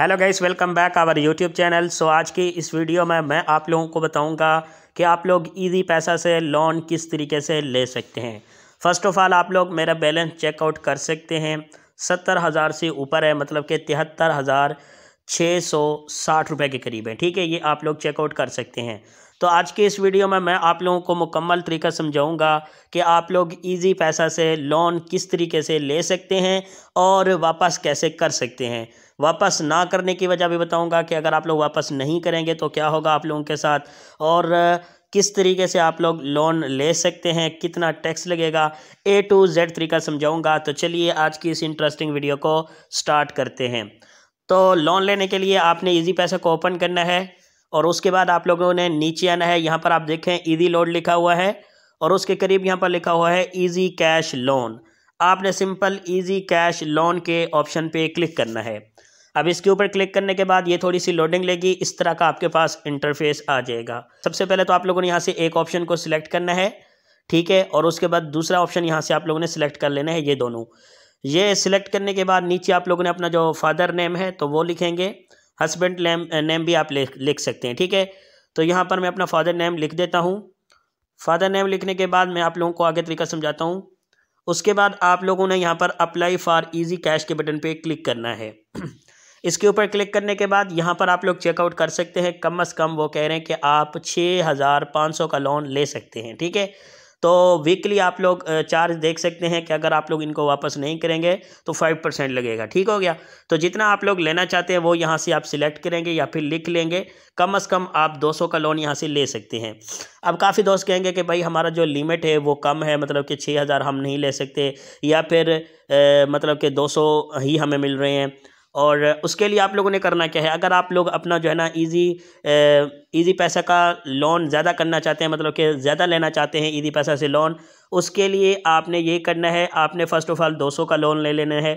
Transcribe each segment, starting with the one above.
hello guys welcome back our YouTube channel so आज की इस वीडियो में मैं आप लोगों को बताऊंगा कि आप लोग ईजी पैसा से लोन किस तरीके से ले सकते हैं फर्स्ट ऑफ़ ऑल आप लोग मेरा बैलेंस चेकआउट कर सकते हैं सत्तर हज़ार से ऊपर है मतलब कि तिहत्तर हज़ार छः सौ साठ रुपये के करीब है ठीक है ये आप लोग चेकआउट कर सकते हैं तो आज के इस वीडियो में मैं आप लोगों को मुकम्मल तरीका समझाऊंगा कि आप लोग इजी पैसा से लोन किस तरीके से ले सकते हैं और वापस कैसे कर सकते हैं वापस ना करने की वजह भी बताऊंगा कि अगर आप लोग वापस नहीं करेंगे तो क्या होगा आप लोगों के साथ और किस तरीके से आप लोग लोन ले सकते हैं कितना टैक्स लगेगा ए टू जेड तरीका समझाऊंगा तो चलिए आज की इस इंटरेस्टिंग वीडियो को स्टार्ट करते हैं तो लोन लेने के लिए आपने ईजी पैसा को ओपन करना है और उसके बाद आप लोगों ने नीचे आना है यहाँ पर आप देखें ईजी लोड लिखा हुआ है और उसके करीब यहाँ पर लिखा हुआ है ईजी कैश लोन आपने सिंपल ईजी कैश लोन के ऑप्शन पे क्लिक करना है अब इसके ऊपर क्लिक करने के बाद ये थोड़ी सी लोडिंग लेगी इस तरह का आपके पास इंटरफेस आ जाएगा सबसे पहले तो आप लोगों ने यहाँ से एक ऑप्शन को सिलेक्ट करना है ठीक है और उसके बाद दूसरा ऑप्शन यहाँ से आप लोगों ने सिलेक्ट कर लेना है ये दोनों ये सिलेक्ट करने के बाद नीचे आप लोगों ने अपना जो फादर नेम है तो वो लिखेंगे हस्बैंड नेम नेम भी आप लिख सकते हैं ठीक है तो यहाँ पर मैं अपना फादर नेम लिख देता हूँ फादर नेम लिखने के बाद मैं आप लोगों को आगे तरीका समझाता हूँ उसके बाद आप लोगों ने यहाँ पर अप्लाई फॉर ईजी कैश के बटन पर क्लिक करना है इसके ऊपर क्लिक करने के बाद यहाँ पर आप लोग चेकआउट कर सकते हैं कम अज़ कम वो कह रहे हैं कि आप छः हज़ार पाँच सौ का लोन ले सकते हैं ठीक है तो वीकली आप लोग चार्ज देख सकते हैं कि अगर आप लोग इनको वापस नहीं करेंगे तो फाइव परसेंट लगेगा ठीक हो गया तो जितना आप लोग लेना चाहते हैं वो यहाँ से आप सिलेक्ट करेंगे या फिर लिख लेंगे कम अज़ कम आप सौ का लोन यहाँ से ले सकते हैं अब काफ़ी दोस्त कहेंगे कि भाई हमारा जो लिमिट है वो कम है मतलब कि छः हम नहीं ले सकते या फिर ए, मतलब कि सौ ही हमें मिल रहे हैं और उसके लिए आप लोगों ने करना क्या है अगर आप लोग अपना जो है ना इजी इजी पैसा का लोन ज़्यादा करना चाहते हैं मतलब कि ज़्यादा लेना चाहते हैं इजी पैसा से लोन उसके लिए आपने ये करना है आपने फ़र्स्ट ऑफ़ ऑल दो सौ का लोन ले लेना है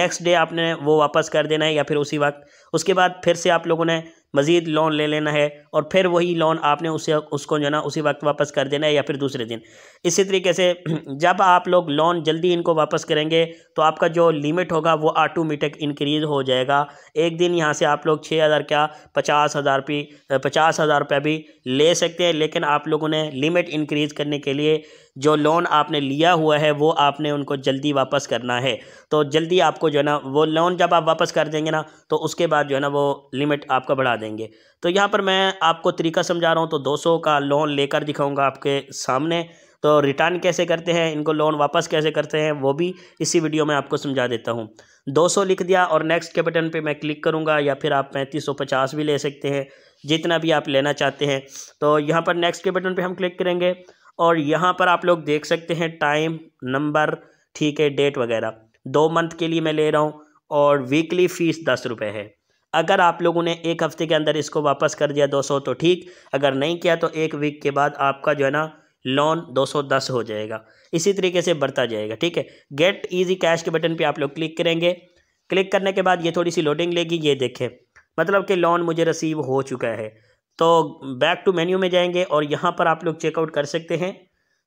नेक्स्ट डे आपने वो वापस कर देना है या फिर उसी वक्त उसके बाद फिर से आप लोगों ने मज़ीद लोन ले लेना है और फिर वही लोन आपने उसे उसको जो है ना उसी वक्त वापस कर देना है या फिर दूसरे दिन इसी तरीके से जब आप लोग लोन जल्दी इनको वापस करेंगे तो आपका जो लिमिट होगा वो ऑटोमेटिक इंक्रीज़ हो जाएगा एक दिन यहाँ से आप लोग छः हज़ार क्या पचास हज़ार भी पचास हज़ार रुपये भी ले सकते हैं लेकिन आप लोगों ने लिमिट इंक्रीज़ करने के लिए जो लोन आपने लिया हुआ है वो आपने उनको जल्दी वापस करना है तो जल्दी आपको जो है ना वो लोन जब आप वापस कर देंगे ना तो उसके बाद जो है ना वो लिमिट आपका बढ़ा देंगे तो यहाँ पर मैं आपको तरीका समझा रहा हूँ तो 200 का लोन लेकर दिखाऊंगा आपके सामने तो रिटर्न कैसे करते हैं इनको लोन वापस कैसे करते हैं वो भी इसी वीडियो में आपको समझा देता हूँ 200 लिख दिया और नेक्स्ट के बटन पे मैं क्लिक करूँगा या फिर आप पैंतीस भी ले सकते हैं जितना भी आप लेना चाहते हैं तो यहाँ पर नेक्स्ट के बटन पर हम क्लिक करेंगे और यहाँ पर आप लोग देख सकते हैं टाइम नंबर ठीक है डेट वगैरह दो मंथ के लिए मैं ले रहा हूँ और वीकली फ़ीस दस रुपये है अगर आप लोगों ने एक हफ़्ते के अंदर इसको वापस कर दिया 200 तो ठीक अगर नहीं किया तो एक वीक के बाद आपका जो है ना लोन 210 हो जाएगा इसी तरीके से बढ़ता जाएगा ठीक है गेट इजी कैश के बटन पे आप लोग क्लिक करेंगे क्लिक करने के बाद ये थोड़ी सी लोडिंग लेगी ये देखें मतलब कि लोन मुझे रिसीव हो चुका है तो बैक टू मेन्यू में जाएंगे और यहाँ पर आप लोग चेकआउट कर सकते हैं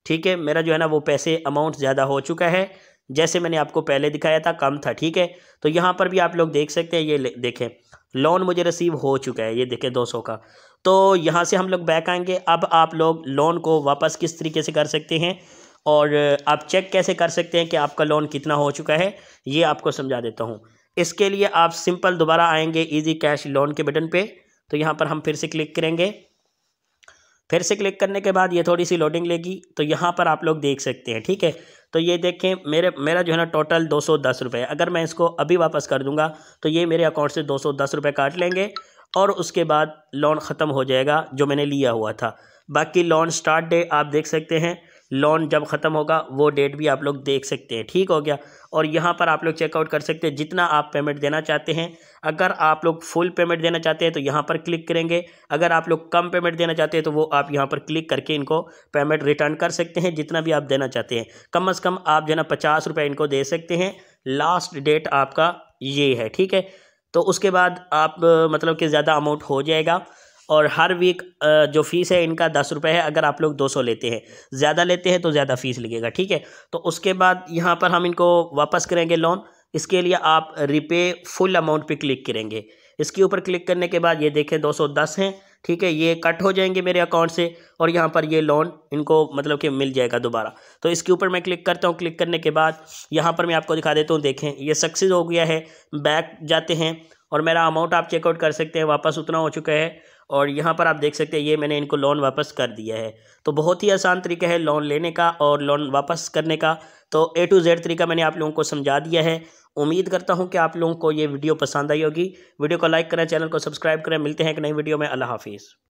ठीक है मेरा जो है ना वो पैसे अमाउंट ज़्यादा हो चुका है जैसे मैंने आपको पहले दिखाया था कम था ठीक है तो यहाँ पर भी आप लोग देख सकते हैं ये देखें लोन मुझे रिसीव हो चुका है ये देखें सौ का तो यहाँ से हम लोग बैक आएंगे अब आप लोग लोन को वापस किस तरीके से कर सकते हैं और आप चेक कैसे कर सकते हैं कि आपका लोन कितना हो चुका है ये आपको समझा देता हूँ इसके लिए आप सिंपल दोबारा आएंगे इजी कैश लोन के बटन पे तो यहाँ पर हम फिर से क्लिक करेंगे फिर से क्लिक करने के बाद ये थोड़ी सी लोडिंग लेगी तो यहाँ पर आप लोग देख सकते हैं ठीक है तो ये देखें मेरे मेरा जो है ना टोटल दो सौ दस रुपये अगर मैं इसको अभी वापस कर दूंगा तो ये मेरे अकाउंट से दो सौ दस रुपये काट लेंगे और उसके बाद लोन ख़त्म हो जाएगा जो मैंने लिया हुआ था बाकी लोन स्टार्ट डे आप देख सकते हैं लोन जब ख़त्म होगा वो डेट भी आप लोग देख सकते हैं ठीक हो गया और यहाँ पर आप लोग चेकआउट कर सकते हैं जितना आप पेमेंट देना चाहते हैं अगर आप लोग फुल पेमेंट देना चाहते हैं तो यहाँ पर क्लिक करेंगे अगर आप लोग कम पेमेंट देना चाहते हैं तो वो आप यहाँ पर क्लिक करके इनको पेमेंट रिटर्न कर सकते हैं जितना भी आप देना चाहते हैं कम अज़ कम आप जो ना पचास रुपये इनको दे सकते हैं लास्ट डेट आपका ये है ठीक है तो उसके बाद आप मतलब कि ज़्यादा अमाउंट हो जाएगा और हर वीक जो फ़ीस है इनका दस रुपये है अगर आप लोग दो सौ लेते हैं ज़्यादा लेते हैं तो ज़्यादा फ़ीस लगेगा ठीक है तो उसके बाद यहाँ पर हम इनको वापस करेंगे लोन इसके लिए आप रिपे फुल अमाउंट पे क्लिक करेंगे इसके ऊपर क्लिक करने के बाद ये देखें दस हैं ठीक है ये कट हो जाएंगे मेरे अकाउंट से और यहाँ पर ये लोन इनको मतलब कि मिल जाएगा दोबारा तो इसके ऊपर मैं क्लिक करता हूँ क्लिक करने के बाद यहाँ पर मैं आपको दिखा देता हूँ देखें ये सक्सेस हो गया है बैक जाते हैं और मेरा अमाउंट आप चेकआउट कर सकते हैं वापस उतना हो चुका है और यहाँ पर आप देख सकते हैं ये मैंने इनको लोन वापस कर दिया है तो बहुत ही आसान तरीका है लोन लेने का और लोन वापस करने का तो ए टू जेड तरीका मैंने आप लोगों को समझा दिया है उम्मीद करता हूँ कि आप लोगों को ये वीडियो पसंद आई होगी वीडियो को लाइक करें चैनल को सब्सक्राइब करें मिलते हैं एक नई वीडियो में अल्लाह हाफिज़